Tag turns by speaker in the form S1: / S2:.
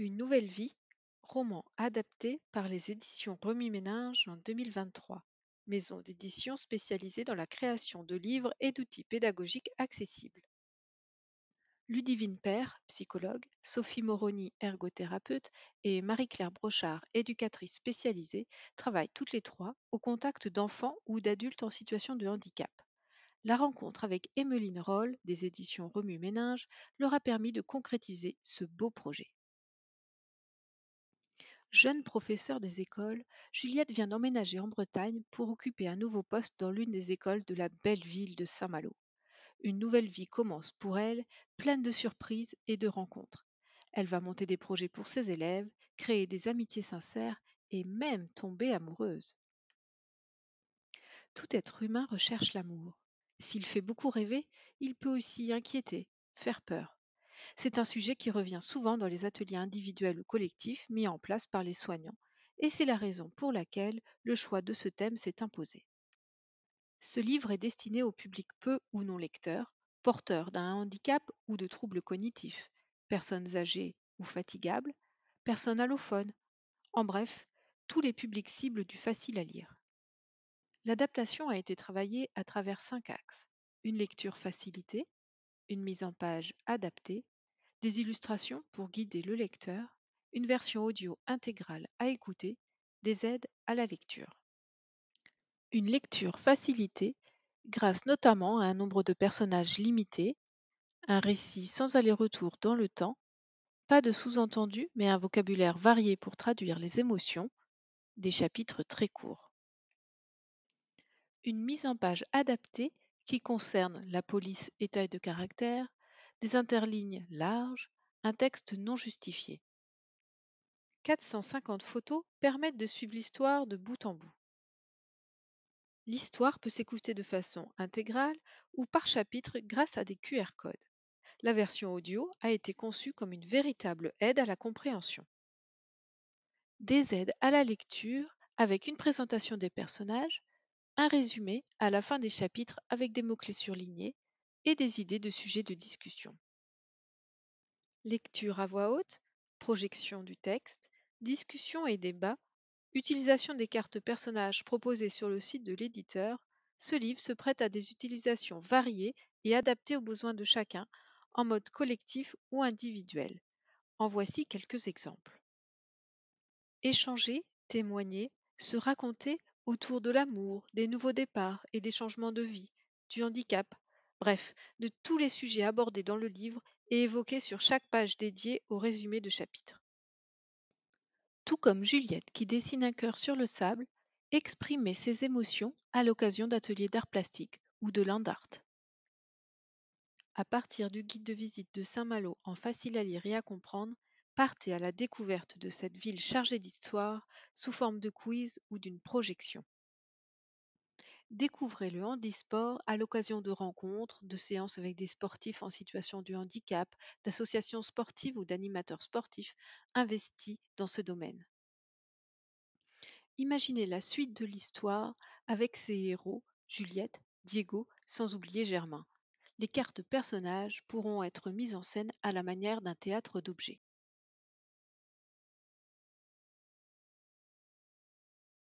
S1: Une nouvelle vie, roman adapté par les éditions Remi ménage en 2023, maison d'édition spécialisée dans la création de livres et d'outils pédagogiques accessibles. Ludivine Père, psychologue, Sophie Moroni, ergothérapeute, et Marie-Claire Brochard, éducatrice spécialisée, travaillent toutes les trois au contact d'enfants ou d'adultes en situation de handicap. La rencontre avec Emmeline Roll des éditions Remus Méninges, leur a permis de concrétiser ce beau projet. Jeune professeur des écoles, Juliette vient d'emménager en Bretagne pour occuper un nouveau poste dans l'une des écoles de la belle ville de Saint-Malo. Une nouvelle vie commence pour elle, pleine de surprises et de rencontres. Elle va monter des projets pour ses élèves, créer des amitiés sincères et même tomber amoureuse. Tout être humain recherche l'amour. S'il fait beaucoup rêver, il peut aussi inquiéter, faire peur. C'est un sujet qui revient souvent dans les ateliers individuels ou collectifs mis en place par les soignants, et c'est la raison pour laquelle le choix de ce thème s'est imposé. Ce livre est destiné au public peu ou non lecteur, porteur d'un handicap ou de troubles cognitifs, personnes âgées ou fatigables, personnes allophones, en bref, tous les publics cibles du facile à lire. L'adaptation a été travaillée à travers cinq axes. Une lecture facilitée, une mise en page adaptée, des illustrations pour guider le lecteur, une version audio intégrale à écouter, des aides à la lecture. Une lecture facilitée grâce notamment à un nombre de personnages limité, un récit sans aller-retour dans le temps, pas de sous-entendus mais un vocabulaire varié pour traduire les émotions, des chapitres très courts. Une mise en page adaptée qui concerne la police et taille de caractère, des interlignes larges, un texte non justifié. 450 photos permettent de suivre l'histoire de bout en bout. L'histoire peut s'écouter de façon intégrale ou par chapitre grâce à des QR codes. La version audio a été conçue comme une véritable aide à la compréhension. Des aides à la lecture avec une présentation des personnages, un résumé à la fin des chapitres avec des mots-clés surlignés et des idées de sujets de discussion. Lecture à voix haute, projection du texte, discussion et débat, utilisation des cartes personnages proposées sur le site de l'éditeur, ce livre se prête à des utilisations variées et adaptées aux besoins de chacun, en mode collectif ou individuel. En voici quelques exemples. Échanger, témoigner, se raconter autour de l'amour, des nouveaux départs et des changements de vie, du handicap, bref, de tous les sujets abordés dans le livre et évoqués sur chaque page dédiée au résumé de chapitre. Tout comme Juliette qui dessine un cœur sur le sable, exprimait ses émotions à l'occasion d'ateliers d'art plastique ou de land art. À partir du guide de visite de Saint-Malo en facile à lire et à comprendre, Partez à la découverte de cette ville chargée d'histoire sous forme de quiz ou d'une projection. Découvrez le handisport à l'occasion de rencontres, de séances avec des sportifs en situation de handicap, d'associations sportives ou d'animateurs sportifs investis dans ce domaine. Imaginez la suite de l'histoire avec ses héros, Juliette, Diego, sans oublier Germain. Les cartes personnages pourront être mises en scène à la manière d'un théâtre d'objets.